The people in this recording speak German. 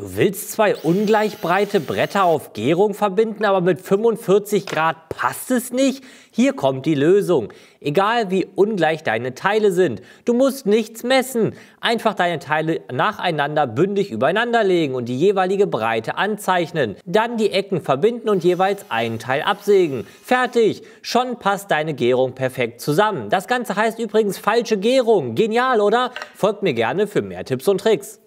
Du willst zwei ungleich breite Bretter auf Gärung verbinden, aber mit 45 Grad passt es nicht? Hier kommt die Lösung. Egal wie ungleich deine Teile sind, du musst nichts messen. Einfach deine Teile nacheinander bündig übereinander legen und die jeweilige Breite anzeichnen. Dann die Ecken verbinden und jeweils einen Teil absägen. Fertig! Schon passt deine Gärung perfekt zusammen. Das Ganze heißt übrigens falsche Gärung. Genial, oder? Folgt mir gerne für mehr Tipps und Tricks.